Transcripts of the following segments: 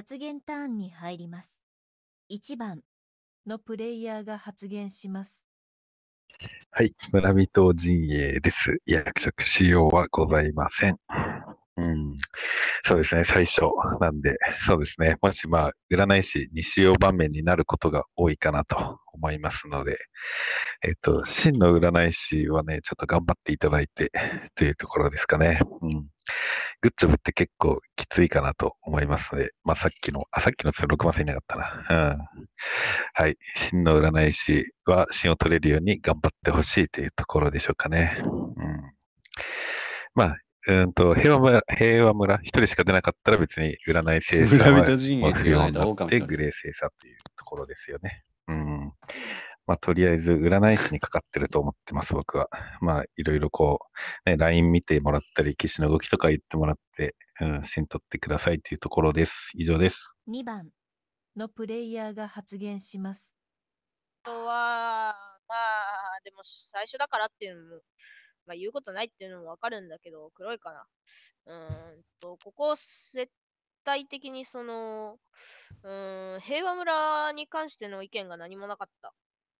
発言ターンに入ります。1番のプレイヤーが発言します。はい、村人陣営です。役職使用はございません。うん、そうですね、最初なんで、そうですね、もしまあ、占い師に使用場面になることが多いかなと思いますので、えっと、真の占い師はね、ちょっと頑張っていただいてというところですかね。うん。グッジョブって結構きついかなと思いますので、まあ、さっきの、あ、さっきのそれ6番線いなかったな。うん。はい。真の占い師は真を取れるように頑張ってほしいというところでしょうかね。うん。まあ、うんと平和村、平和村、一人しか出なかったら別に占い星座は不要になってグレー星座というところですよね。うん。まあ、とりあえず占い師にかかってると思ってます、僕は。まあ、いろいろこう、ね、LINE 見てもらったり、棋士の動きとか言ってもらって、うん、芯取ってくださいというところです。以上です。2番のプレイヤーが発言します。とは、まあ、でも最初だからっていうのもまあ、言うことないっていうのもわかるんだけど、黒いかな。うーんと、ここ、絶対的にその、うーん、平和村に関しての意見が何もなかった。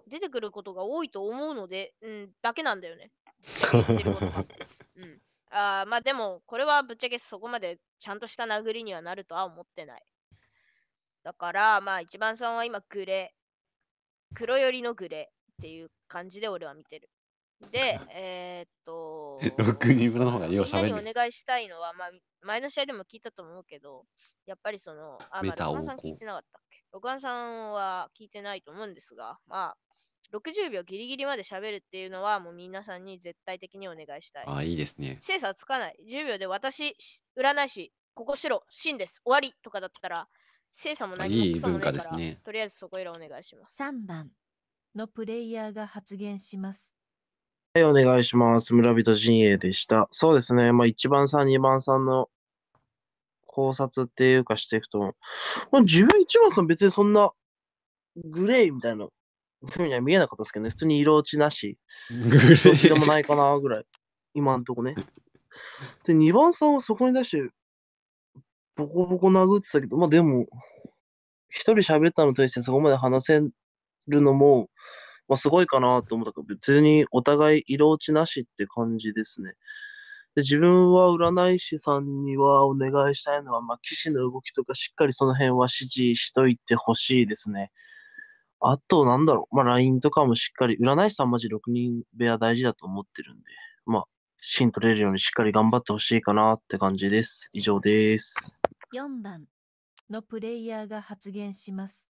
出てくることが多いと思うので、うん、だけなんだよね。うん。あまあでも、これはぶっちゃけそこまでちゃんとした殴りにはなるとは思ってない。だから、まあ一番さんは今グレー。黒寄りのグレーっていう感じで俺は見てる。で、えー、っと、6人分の方がよう喋る。にお願いしたいのは、まあ、前の試合でも聞いたと思うけど、やっぱりその、あ、まあ、ロガンさん聞いてなかったっけロ番ンさんは聞いてないと思うんですが、まあ、60秒ギリギリまで喋るっていうのは、もう皆さんに絶対的にお願いしたい。あ、いいですね。精査つかない。10秒で私、占い師、ここしろ、真です、終わりとかだったら、精査も何もクソもないからいい文化です、ね、とりあえずそこいらお願いします。3番のプレイヤーが発言します。はい、お願いします。村人陣営でした。そうですね。まあ、1番さん、2番さんの考察っていうかしていくと、ま自分1番さん別にそんなグレーみたいな風うには見えなかったですけどね。普通に色落ちなし。グレーでもないかなぐらい。今んとこね。で、2番さんをそこに出して、ボコボコ殴ってたけど、まあでも、一人喋ったのとしてそこまで話せるのも、まあ、すごいかなと思ったけど、別にお互い色落ちなしって感じですね。で自分は占い師さんにはお願いしたいのは、まあ、騎士の動きとかしっかりその辺は指示しといてほしいですね。あと、なんだろう、まあ、LINE とかもしっかり、占い師さんマジ6人部屋大事だと思ってるんで、まあ、芯取れるようにしっかり頑張ってほしいかなって感じです。以上です。4番のプレイヤーが発言します。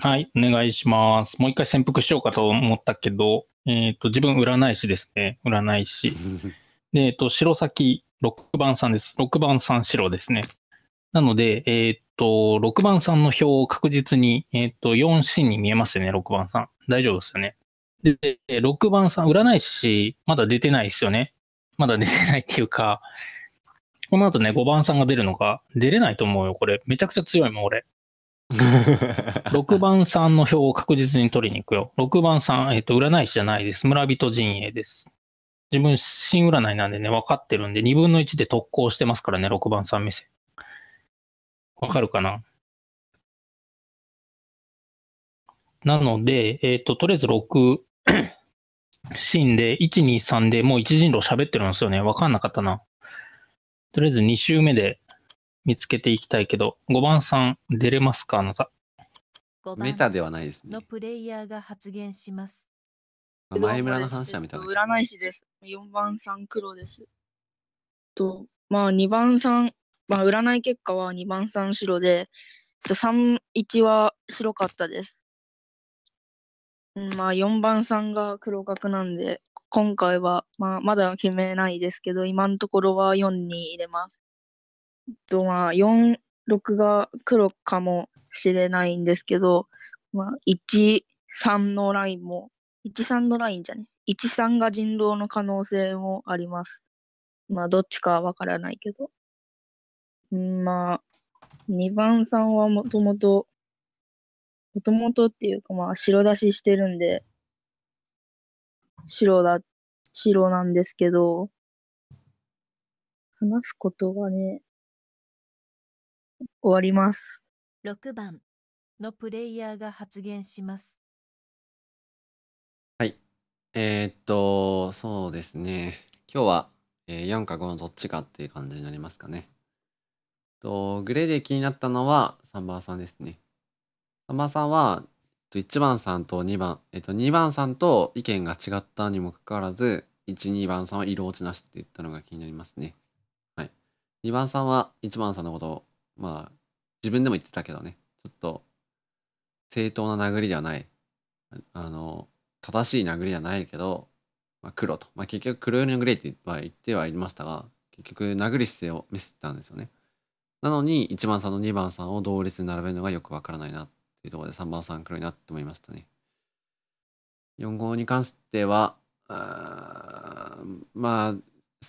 はい、お願いします。もう一回潜伏しようかと思ったけど、えっ、ー、と、自分占い師ですね。占い師。で、えっ、ー、と、白崎6番さんです。6番さん白ですね。なので、えっ、ー、と、6番さんの表を確実に、えっ、と、4シに見えますよね、6番さん。大丈夫ですよね。で、6番さん、占い師、まだ出てないですよね。まだ出てないっていうか、この後ね、5番さんが出るのか、出れないと思うよ、これ。めちゃくちゃ強いもん、俺。6 番さんの票を確実に取りに行くよ。6番さん、えっ、ー、と、占い師じゃないです。村人陣営です。自分、新占いなんでね、分かってるんで、2分の1で特攻してますからね、6番さん目線。わかるかななので、えっ、ー、と、とりあえず6、シンで、1、2、3でもう一人狼喋ってるんですよね。わかんなかったな。とりあえず2周目で見つけていきたいけど、5番さん出れますかあなた。メタではないですねの。プレイヤーが発言します。前村の話は見たい。占い師です。4番さん黒です。と、まあ2番さん、まあ占い結果は2番さん白で、と3、1は白かったです。まあ4番さんが黒角なんで、今回は、まあまだ決めないですけど、今のところは4に入れます。とまあ46が黒かもしれないんですけど、まあ、13のラインも13のラインじゃね13が人狼の可能性もあります。まあどっちかはわからないけど。まあ2番さんはもともともともとっていうかまあ白出ししてるんで白だ白なんですけど話すことがね終わります。6番のプレイヤーが発言します。はい。えー、っと、そうですね。今日は、えー、4か5のどっちかっていう感じになりますかね。とグレーで気になったのは3番さんですね。3番さんは1番さんと2番、えっと、2番さんと意見が違ったにもかかわらず、1、2番さんは色落ちなしって言ったのが気になりますね。はい。2番さんは1番さんのことをまあ、自分でも言ってたけどね、ちょっと、正当な殴りではない、あの、正しい殴りではないけど、まあ、黒と。まあ、結局黒寄りのグレーって言ってはいましたが、結局殴り姿勢を見せてたんですよね。なのに、1番さんと2番さんを同列に並べるのがよくわからないなっていうところで3番さん黒いなって思いましたね。4号に関しては、あまあ、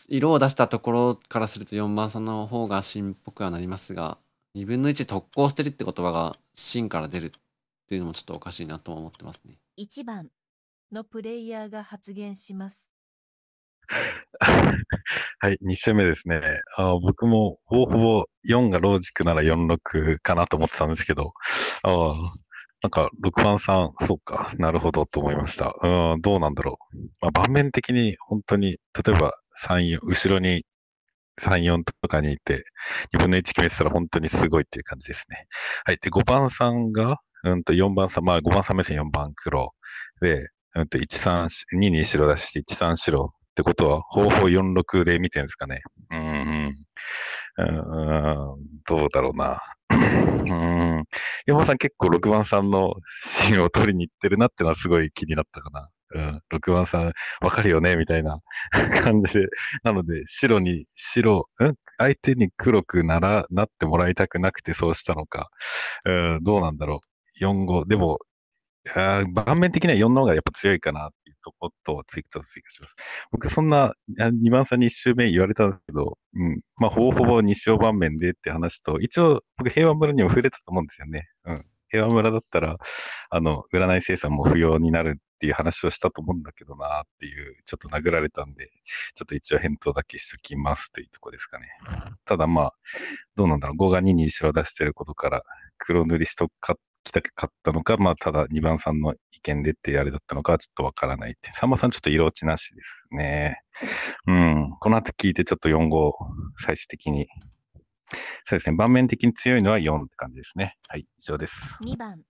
色を出したところからすると4番さんの方が芯っぽくはなりますが、2分の1特攻してるって言葉が芯から出るっていうのもちょっとおかしいなと思ってますね。1番のプレイヤーが発言します。はい、2週目ですね。あ僕もほぼほぼ4がロージックなら46かなと思ってたんですけど、あなんか6番さん、そうか、なるほどと思いました。うん、どうなんだろう。まあ、盤面的に本当に、例えば後ろに3、4とかにいて、2分の1決めてたら本当にすごいっていう感じですね。はい。で、5番さんが、うんと4番さん、まあ5番さん目線4番黒。で、うんと1、3、2、に白出して、1、3白ってことは、方法4、6で見てるんですかね。うん、うん。うん、どうだろうな。うん。山さん結構6番さんのシーンを取りに行ってるなっていうのはすごい気になったかな。うん、6番さん、わかるよねみたいな 感じで。なので、白に白、うん、相手に黒くなら、なってもらいたくなくてそうしたのか。うん、どうなんだろう。4、5。でも、盤面的には4の方がやっぱ強いかなっていうとこっと追加追加します。僕そんな2番さんに1周目言われたんですけど、うん。まあ、ほぼほぼ2勝盤面でって話と、一応僕平和村にも触れたと思うんですよね。うん。平和村だったら、あの、占い生産も不要になるっていう話をしたと思うんだけどなっていう、ちょっと殴られたんで、ちょっと一応返答だけしときますというとこですかね。ただまあ、どうなんだろう、五が二に白出してることから、黒塗りしとかきたかったのか、まあ、ただ2番さんの意見でってあれだったのかちょっとわからないって。さんまさんちょっと色落ちなしですね。うん。この後聞いてちょっと4号、最終的にそうですね、盤面的に強いのは4って感じですね。はい、以上です。2番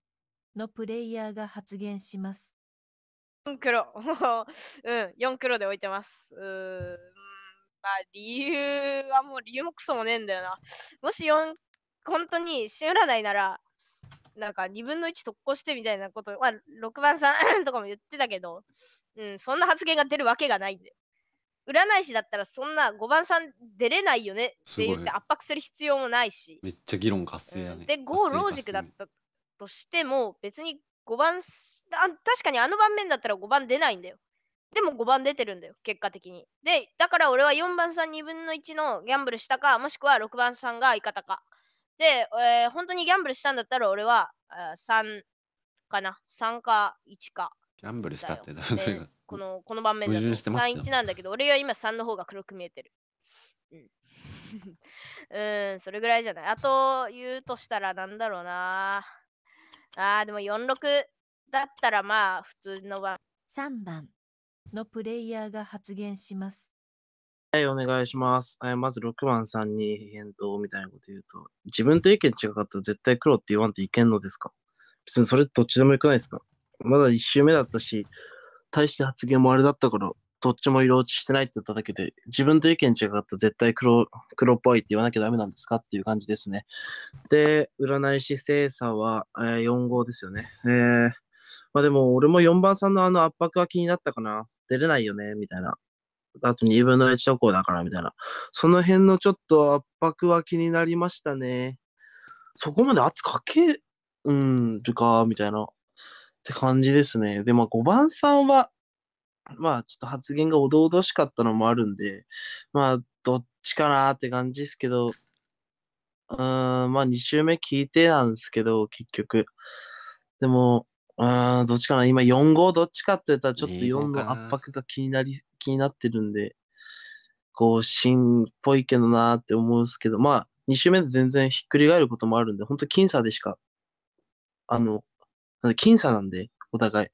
のプレイヤーが発言します。4黒。うん、4黒で置いてます。うーん、まあ理由はもう理由もクソもねえんだよな。もし4、本当に死ないなら、なんか2分の1特攻してみたいなこと、まあ、6番さんとかも言ってたけど、うん、そんな発言が出るわけがないんだよ。占い師だったらそんな5番さん出れないよねって言って圧迫する必要もないしめっちゃ議論活性やね、うん、で5ロージックだったとしても別に5番あ確かにあの盤面だったら5番出ないんだよでも5番出てるんだよ結果的にでだから俺は4番さん2分の1のギャンブルしたかもしくは6番さんが相方かで、えー、本当にギャンブルしたんだったら俺は3かな3か1かギャンブルしたってどういうこのこの盤面だと3-1なんだけど、俺は今3の方が黒く見えてる。うん、うん、それぐらいじゃない。あと、言うとしたらなんだろうな。ああ、でも4-6だったらまあ、普通の番。3番のプレイヤーが発言します。はい、お願いします。はい、まず6番さんに返答みたいなこと言うと、自分と意見違かったら絶対黒って言わんといけんのですか別にそれどっちでもよくないですかまだ1周目だったし、大した発言もあれだったから、どっちも色落ちしてないって言っただけで、自分と意見違ったら絶対黒黒っぽいって言わなきゃダメなんですかっていう感じですね。で、占い師精査は、えー、4号ですよね。えー、まあでも俺も4番さんのあの圧迫は気になったかな。出れないよね、みたいな。あと2分の1とこだから、みたいな。その辺のちょっと圧迫は気になりましたね。そこまで圧かけ、うん、とか、みたいな。って感じですね。で、まあ5番さんは、まあちょっと発言がおどおどしかったのもあるんで、まあどっちかなって感じですけど、うん、まあ2周目聞いてなんですけど、結局。でも、うん、どっちかな今4号どっちかって言ったらちょっと4の圧迫が気になり、気になってるんで、こう、芯っぽいけどなーって思うんですけど、まあ2周目で全然ひっくり返ることもあるんで、本当僅差でしか、あの、なで、僅差なんで、お互い。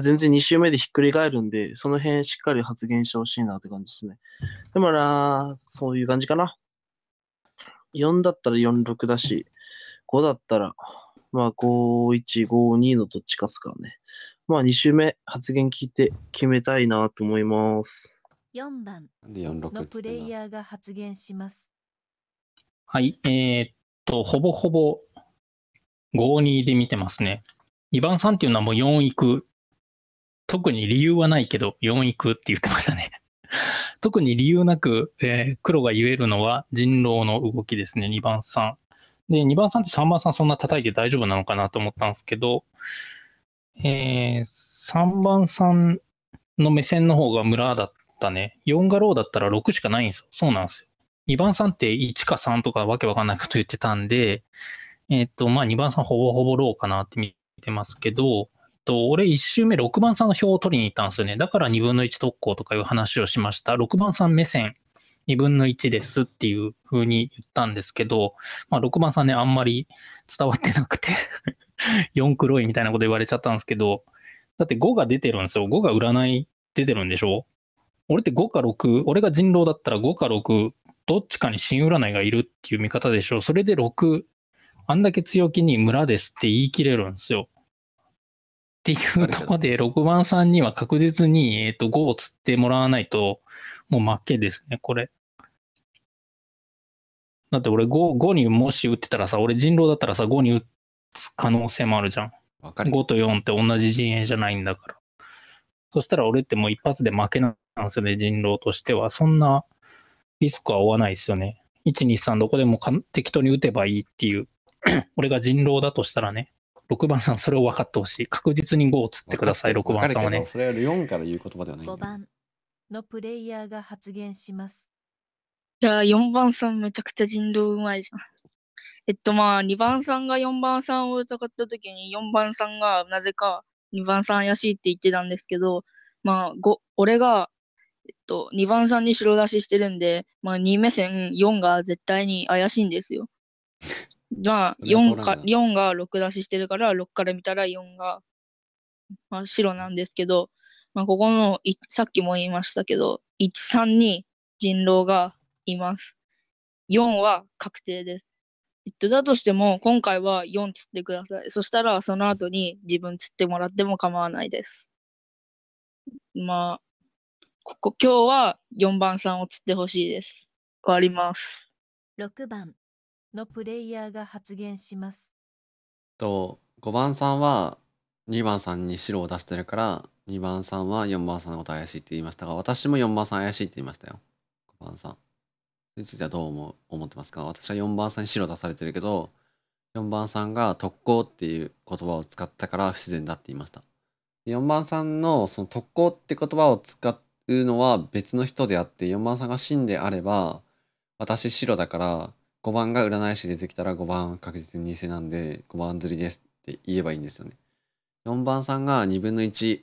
全然2周目でひっくり返るんで、その辺しっかり発言してほしいなって感じですね。でもな、そういう感じかな。4だったら46だし、5だったら、まあ5、1、5、2のどっちかっすからね。まあ2周目発言聞いて決めたいなと思います。4番のプレイヤーが発言します。はい、えー、っと、ほぼほぼ52で見てますね。2番さんっていうのはもう4く。特に理由はないけど、4くって言ってましたね。特に理由なく、えー、黒が言えるのは人狼の動きですね、2番さん。で、2番さんって3番さんそんな叩いて大丈夫なのかなと思ったんですけど、えー、3番さんの目線の方が村だったね。4がローだったら6しかないんですよ。そうなんですよ。2番さんって1か3とかわけわかんないこと言ってたんで、えっ、ー、と、まあ2番さんほぼほぼローかなって見てますけど、と、俺1周目6番さんの票を取りに行ったんですよね。だから2分の1特攻とかいう話をしました。6番さん目線2分の1ですっていう風に言ったんですけど、まあ6番さんね、あんまり伝わってなくて4 黒いみたいなこと言われちゃったんですけど、だって5が出てるんですよ。5が占い出てるんでしょ俺って5か6、俺が人狼だったら5か6、どっちかに新占いがいるっていう見方でしょそれで6あんだけ強気に村ですって言い切れるんですよ。っていうとこで、6番さんには確実に、えっ、と、5を釣ってもらわないと、もう負けですね、これ。だって俺 5, 5にもし打ってたらさ、俺人狼だったらさ、5に打つ可能性もあるじゃん。5と4って同じ陣営じゃないんだから。そしたら俺ってもう一発で負けなんですよね、人狼としては。そんなリスクは負わないですよね。1、2、3どこでも適当に打てばいいっていう。俺が人狼だとしたらね、6番さんそれを分かってほしい。確実に5を釣ってください、6番さんはね。それ4から言う言葉ではない、ね。5番のプレイヤーが発言します。いや、4番さんめちゃくちゃ人狼うまいじゃん。えっとまあ、2番さんが4番さんを疑った時に、4番さんがなぜか2番さん怪しいって言ってたんですけど、まあ、俺が、えっと、2番さんに白出ししてるんで、まあ、2目線4が絶対に怪しいんですよ。あ、4か、4が6出ししてるから、6から見たら4が、まあ、白なんですけど、まあ、ここの、さっきも言いましたけど、1、3に人狼がいます。4は確定です。えっと、だとしても、今回は4つってください。そしたら、その後に自分つってもらっても構わないです。まあ、ここ、今日は4番さんを釣ってほしいです。終わります。6番。のプレイヤーが発言します。と5番さんは2番さんに白を出してるから2番さんは4番さんのこと怪しいって言いましたが私も4番さん怪しいって言いましたよ5番さん。についてはどう思思ってますか私は4番さんに白出されてるけど4番さんが特攻っていう言葉を使ったから不自然だって言いました。4番さんのその特攻って言葉を使うのは別の人であって4番さんが真であれば私白だから5番が占い師出てきたら5番確実に偽なんで5番釣りですって言えばいいんですよね。4番さんが2分の1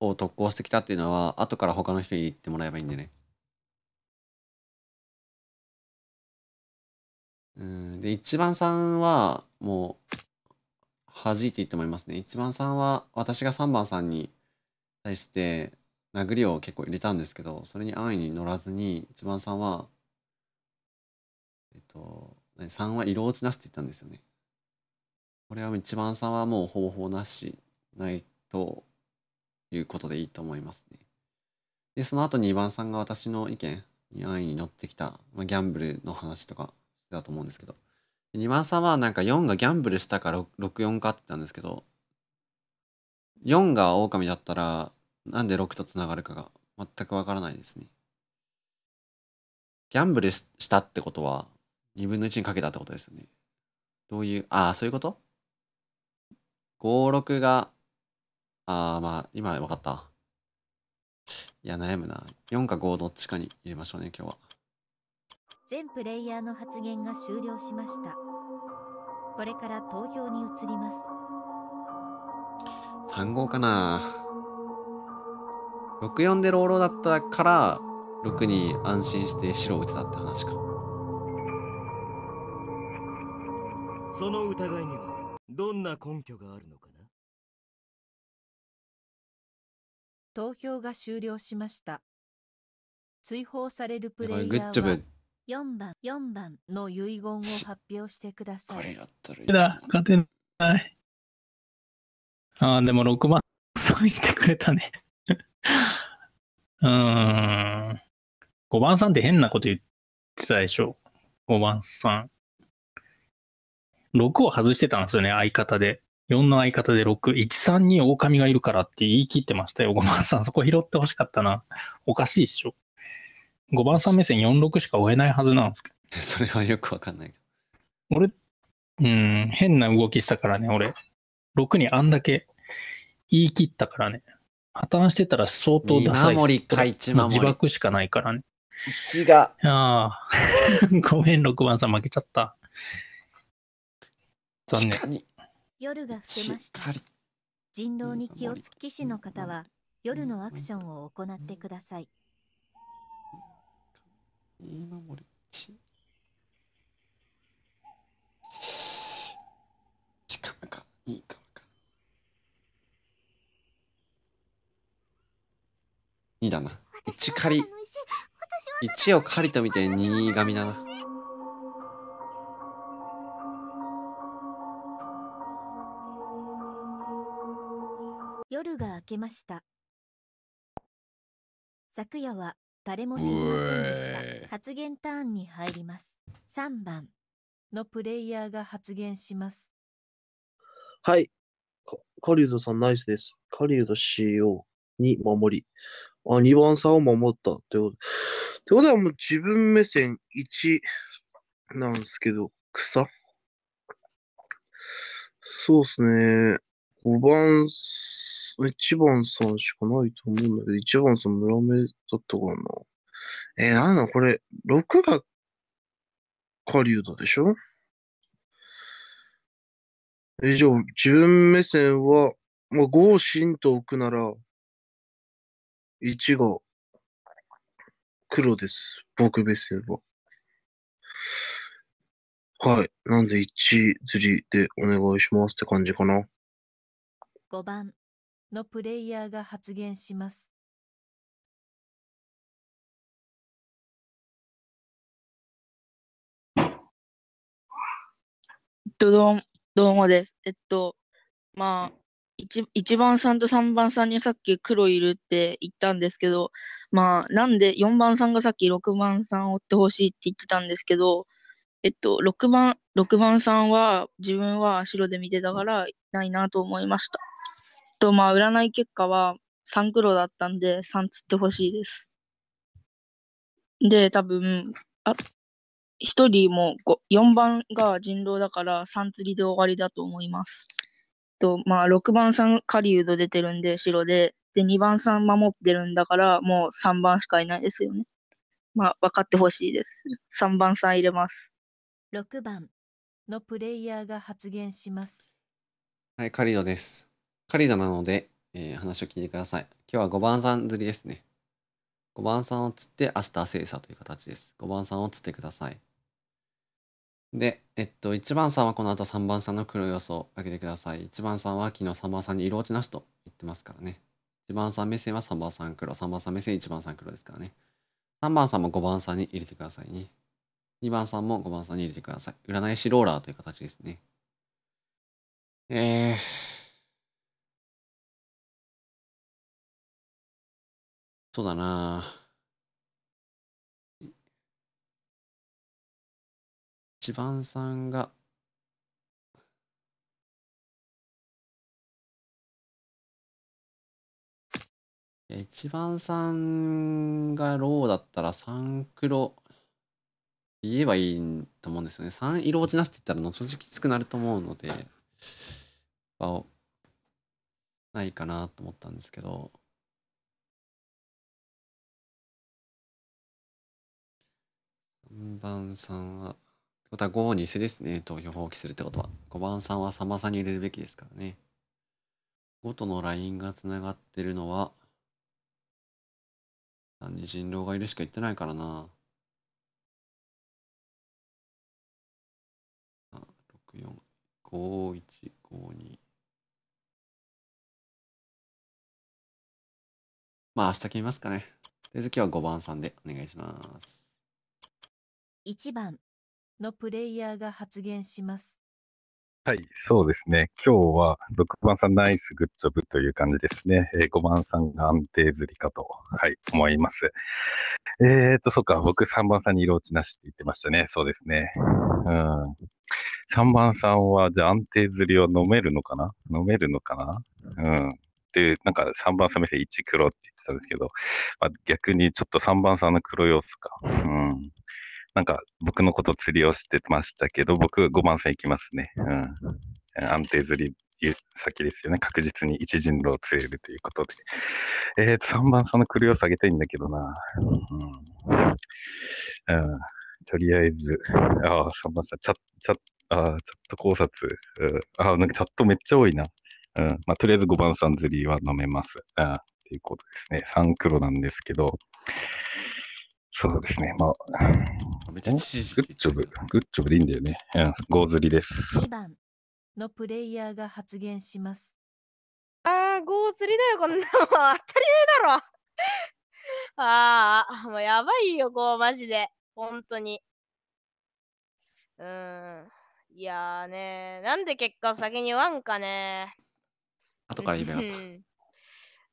を特攻してきたっていうのは後から他の人に言ってもらえばいいんでね。うんで1番さんはもう弾いていいと思いますね。1番さんは私が3番さんに対して殴りを結構入れたんですけどそれに安易に乗らずに1番さんはえっと、3は色落ちなしって言ったんですよね。これは一番3はもう方法なし、ないということでいいと思いますね。で、その後2番さんが私の意見に安易に乗ってきた、まあ、ギャンブルの話とかだと思うんですけど、2番さんはなんか4がギャンブルしたから 6, 4かって言ったんですけど、4が狼だったら、なんで6とつながるかが全くわからないですね。ギャンブルしたってことは、2分の1にかけたってことですよね。どういう、ああ、そういうこと ?5、6が、ああ、まあ、今分かった。いや、悩むな。4か5どっちかに入れましょうね、今日は。全プレイヤーの発言が終了しました。これから投票に移ります。3号かな64でローローだったから6に安心して白を打てたって話か。その疑いにはどんな根拠があるのかな投票が終了しました追放されるプレイヤーは4番4番の遺言を発表してくださいこれやったらい勝てないああでも6番そう言ってくれたね うーん5番さんって変なこと言ってたでしょ5番さん6を外してたんですよね、相方で。4の相方で6、13に狼がいるからって言い切ってましたよ、5番さん。そこ拾ってほしかったな。おかしいっしょ。5番さん目線46しか追えないはずなんですけど。それはよくわかんない。俺、うん、変な動きしたからね、俺。6にあんだけ言い切ったからね。破綻してたら相当ダサい。守りか一守自爆しかないからね。1が。ああ。ごめん、6番さん負けちゃった。残念夜が更けました人狼に気をつき士の方は夜のアクションを行ってくださいいいかかだな一狩り一を狩りとみていにみ神だなけました昨夜は誰も知りませんでした発言ターンに入ります3番のプレイヤーが発言しますはい狩人さんナイスです狩人 CO に守りあ2番さんを守ったってことってことはもう自分目線1なんですけど草そうっすね5番一番さんしかないと思うんだけど、一番さん村目だったからな。えー、なんだこれ、6が狩人でしょえ、じゃあ、自分目線は、まあ、5を芯と置くなら、1が黒です。僕目線は。はい。なんで1釣りでお願いしますって感じかな。5番のプレイヤーが発言します。と、どうどうもです。えっと、まあ、1番さんと3番さんにさっき黒いるって言ったんですけど、まあ、なんで4番さんがさっき6番さんを追ってほしいって言ってたんですけど、えっと、六番、6番さんは自分は白で見てたからないなと思いました。とまあ占い結果は3黒だったんで3釣ってほしいです。で多分あ1人も4番が人狼だから3釣りで終わりだと思います。とまあ6番さん狩人出てるんで白でで2番さん守ってるんだからもう3番しかいないですよね。まあ分かってほしいです。3番さん入れます。6番のプレイヤーが発言します。はい、ウドです。カリドなので、えー、話を聞いてください。今日は5番さん釣りですね。5番さんを釣って明日精査という形です。5番さんを釣ってください。で、えっと、1番さんはこの後3番さんの黒予想を上げてください。1番さんは昨日3番さんに色落ちなしと言ってますからね。1番さん目線は3番さん黒、3番さん目線1番さん黒ですからね。3番さんも5番さんに入れてくださいね。2番さんも5番さんに入れてください。占い師ローラーという形ですね。えー、そうだな一番さんが一番さんがローだったら3黒言えばいいと思うんですよね。3色落ちなすって言ったら後々きつくなると思うので、場をないかなと思ったんですけど。3番さんは、ってとは5を偽ですね、投票放棄するってことは。5番さんは様さに入れるべきですからね。5とのラインが繋がってるのは、3に人狼がいるしか言ってないからな。あ、6、4、5、1、5、2。まあ明日決めますかね。で次は5番さんでお願いします。1番のプレイヤーが発言します。はい、そうですね。今日は6番さんナイスグッジョブという感じですね。えー、5番さんが安定釣りかと、はい、思います。えーと、そうか、僕3番さんに色落ちなしって言ってましたね。そうですね。うん。3番さんは、じゃあ安定釣りを飲めるのかな飲めるのかなうん。で、なんか3番さん目線1黒って言ってたんですけど、まあ、逆にちょっと3番さんの黒様子か。うん。なんか僕のこと釣りをしてましたけど、僕5番線行きますね。うん、安定釣り先ですよね。確実に一陣路を釣れるということで。えー、3番さんの狂いを下げたいんだけどな。うん、うん、とりあえず、ああ、3番線、チャチャあチャット考察。うん、ああ、なんかチャットめっちゃ多いな。うん。まあ、とりあえず5番さん釣りは飲めます。うん。っていうことですね。3黒なんですけど。そうですね。まあ、めっちゃ知グッジョブ、グッジョブでいいんだよね。うん、ゴーズリです。2番のプレイヤーが発言します。あー、ゴー釣りだよ、こんなの。当たり前だろ。あー、もうやばいよ、こう、マジで。ほんとに。うーん。いやーねなんで結果を先に言わんかね。後から言えばよかっ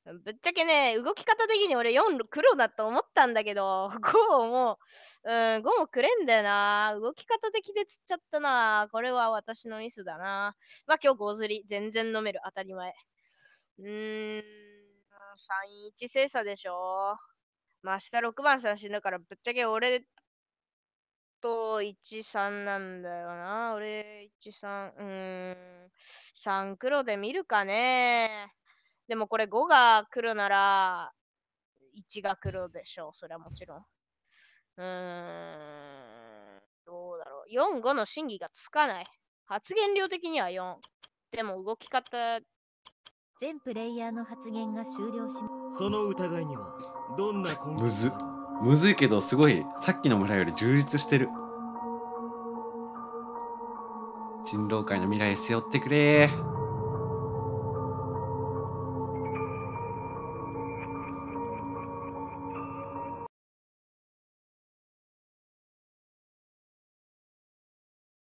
ぶっちゃけね、動き方的に俺4黒だと思ったんだけど、5 も、うん、5もくれんだよな。動き方的で釣っちゃったな。これは私のミスだな。まあ今日5釣り、全然飲める、当たり前。うーん、3-1精査でしょ。まあ明日6番三振だから、ぶっちゃけ俺と13なんだよな。俺13、うーん、3黒で見るかね。でもこれ5が来るなら、1が来るでしょう。それはもちろん。うーん、どうだろう。4、5の審議がつかない。発言量的には4。でも動き方。全プレイヤーの発言が終了しその疑いにはどんなむずむずいけどすごいさっきの村より充実してる人狼界の未来背負ってくれ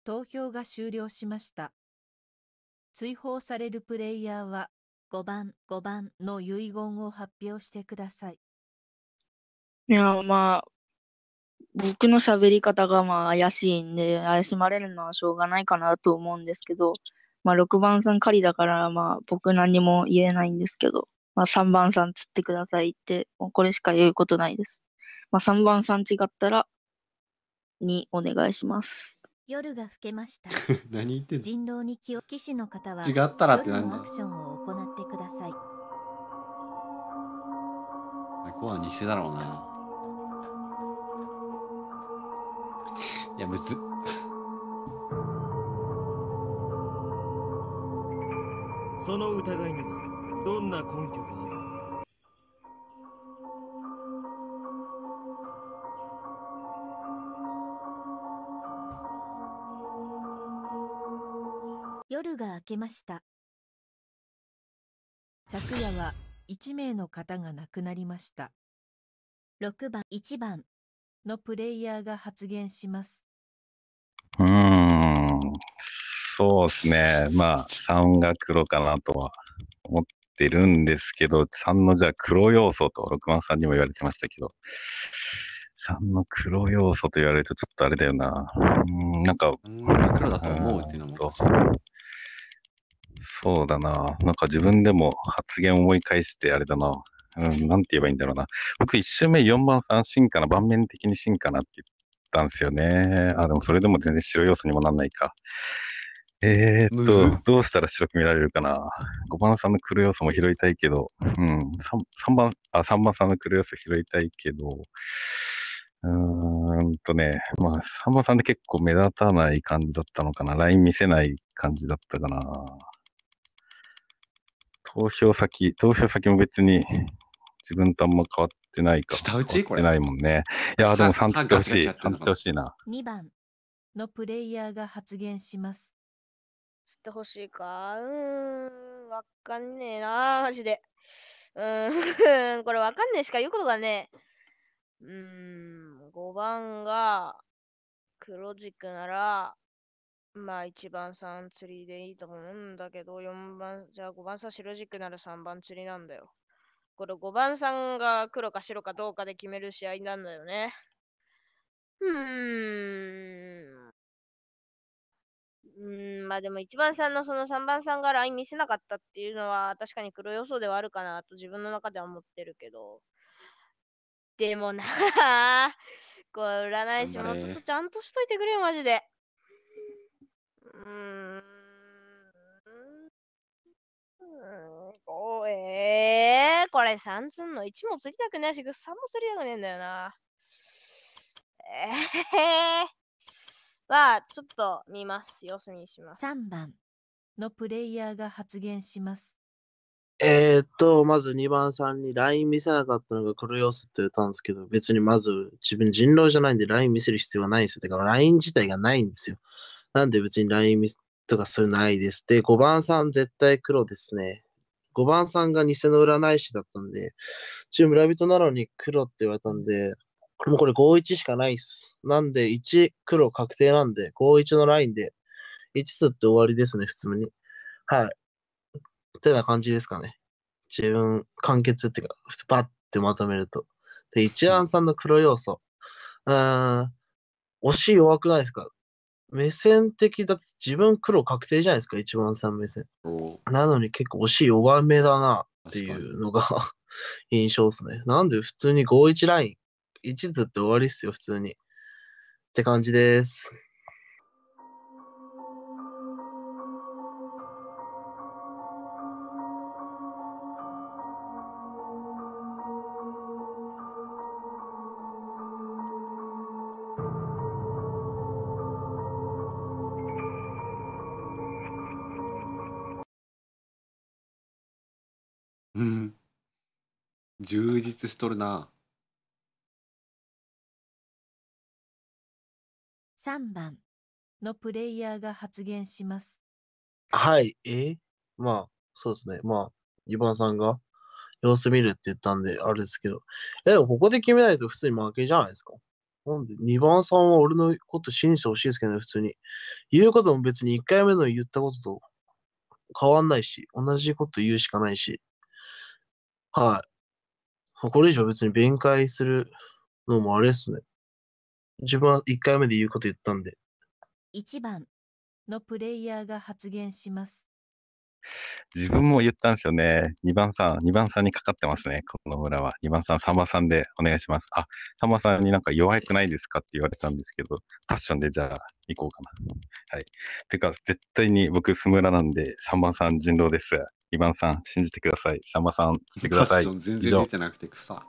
投票が終了しました。追放されるプレイヤーは、5番、5番の遺言を発表してください。いや、まあ、僕の喋り方がまあ怪しいんで、怪しまれるのはしょうがないかなと思うんですけど、まあ6番さん狩りだからまあ僕何も言えないんですけど、まあ3番さん釣ってくださいって、もうこれしか言うことないです。まあ3番さん違ったら2お願いします。夜が更けました。何言ってんの人狼に気を騎士の方は違ったらって何だアクションを行ってください。猫は偽だろうな。いや、むずその疑いにはどんな根拠があるけました昨夜は1名の方が亡くなりました6番1番のプレイヤーが発言しますうーんそうですねまあ3が黒かなとは思ってるんですけど3のじゃあ黒要素と6番さんにも言われてましたけど3の黒要素と言われるとちょっとあれだよなうんなんか真っ黒だと思うっていうのもそうだな。なんか自分でも発言思い返してあれだな。うん、なんて言えばいいんだろうな。僕一周目4番3進化な、盤面的に進化なって言ったんですよね。あ、でもそれでも全然白要素にもなんないか。えー、っと、どうしたら白く見られるかな。5番さんの黒要素も拾いたいけど、うん、3, 3番、あ、3番さんの黒要素拾いたいけど、うーんとね、まあ、3番さんで結構目立たない感じだったのかな。ライン見せない感じだったかな。投票先、投票先も別に自分とあんま変わってないか。下打ちこれ。ないもんね。いや、でも3つってほしい。3つってほしいな。2番のプレイヤーが発言します。知ってほしいかうーん、わかんねえな、マジで。うーん、これわかんねえしか言うことがねえ。うーん、5番が黒軸なら、まあ1番さん釣りでいいと思うんだけど、4番、じゃあ5番さん白軸なら3番釣りなんだよ。これ5番さんが黒か白かどうかで決める試合なんだよね。うーん。うん、まあでも1番さんのその3番さんがライン見せなかったっていうのは確かに黒予想ではあるかなと自分の中では思ってるけど。でもなこれ占い師もちょっとちゃんとしといてくれよ、マジで。うん、えー、これ3つんの1も釣りたくないし、3も釣りたくねえんだよな。ええー、は、ちょっと見ます。様子見します。3番のプレイヤーが発言します。えー、っと、まず2番さんに LINE 見せなかったのがる様子って言ったんですけど、別にまず自分人狼じゃないんで LINE 見せる必要はないんですよ。だから LINE 自体がないんですよ。なんで別にラインミスとかそういうのないです。で、5番さん絶対黒ですね。5番さんが偽の占い師だったんで、中村人なのに黒って言われたんで、もうこれ5-1しかないっす。なんで1黒確定なんで、5-1のラインで、1すって終わりですね、普通に。はい。ってな感じですかね。自分、完結っていうか、バッてまとめると。で、一案さんの黒要素。うん、惜しい弱くないですか目線的だって自分黒確定じゃないですか、一番さん目線。なのに結構惜しい弱めだなっていうのが 印象ですね。なんで普通に5-1ライン、1ずって終わりっすよ、普通に。って感じです。うん。充実しとるな。3番のプレイヤーが発言します。はい、えまあ、そうですね。まあ、2番さんが様子見るって言ったんで、あれですけど。え、ここで決めないと普通に負けじゃないですか。なんで、2番さんは俺のこと信じてほしいですけどね、普通に。言うことも別に1回目の言ったことと変わんないし、同じこと言うしかないし。はい。これ以上別に弁解するのもあれっすね。自分は1回目で言うこと言ったんで。1番のプレイヤーが発言します。自分も言ったんですよね。2番さん、2番さんにかかってますね、この村は。2番さん、3番さんでお願いします。あ、3番さんになんか弱くないですかって言われたんですけど、ファッションでじゃあ行こうかな。はい。てか、絶対に僕、スムラなんで、3番さん人狼です。イバンさん、信じてください。さんまさん、してください。全然出てなくて草。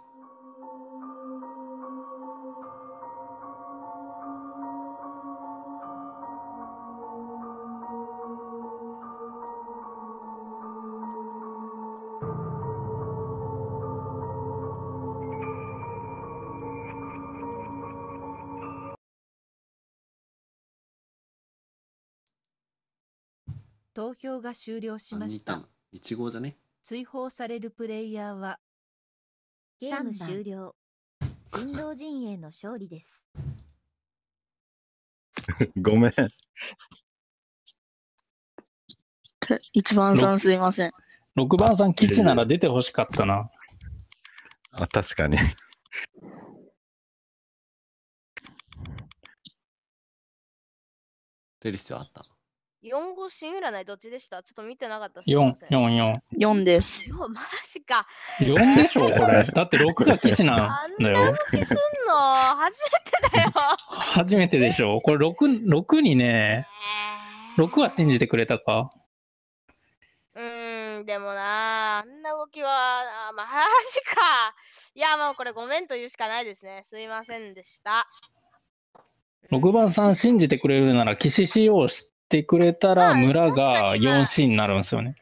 投票が終了しました。一号じゃね追放されるプレイヤーはゲーム終了人道陣営の勝利です ごめん一番さんすいません6番さん岸なら出てほしかったなあ確かに出る必要あった4号新占いどっちでしたちょっと見てなかったです。四四4。4です。マジか。四でしょ、これ。だって六が騎士なんだよ。あんな動すんの初めてだよ。初めてでしょ。これ六六にね、六は信じてくれたか。うーん、でもなあ、んな動きは、あまあ、マジか。いや、もうこれごめんと言うしかないですね。すいませんでした。六番さん信じてくれるなら、騎士仕様して、てくれたら、村が4進になるんですよね。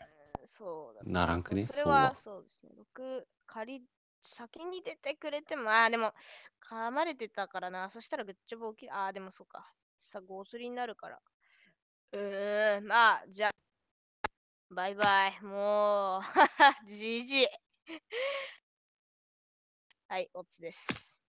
そうだ、ね、ならんくね。それはそうですね。僕、仮、先に出てくれても、ああ、でも、噛まれてたからな。そしたらぐっちょぼき、ああ、でもそうか。さ、ゴースリになるから。うーん、まあ、じゃあ、バイバイ。もう、は じじい。はい、おつです。